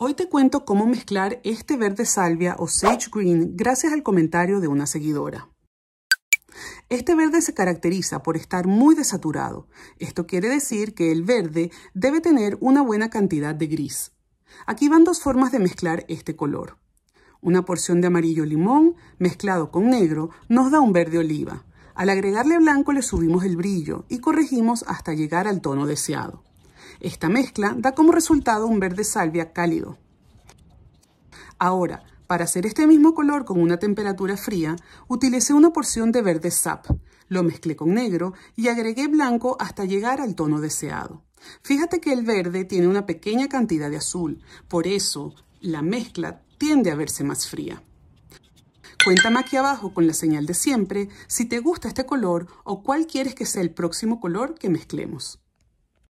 Hoy te cuento cómo mezclar este verde salvia o sage green gracias al comentario de una seguidora. Este verde se caracteriza por estar muy desaturado. Esto quiere decir que el verde debe tener una buena cantidad de gris. Aquí van dos formas de mezclar este color. Una porción de amarillo limón mezclado con negro nos da un verde oliva. Al agregarle blanco le subimos el brillo y corregimos hasta llegar al tono deseado. Esta mezcla da como resultado un verde salvia cálido. Ahora, para hacer este mismo color con una temperatura fría, utilicé una porción de verde sap, lo mezclé con negro y agregué blanco hasta llegar al tono deseado. Fíjate que el verde tiene una pequeña cantidad de azul, por eso la mezcla tiende a verse más fría. Cuéntame aquí abajo con la señal de siempre si te gusta este color o cuál quieres que sea el próximo color que mezclemos.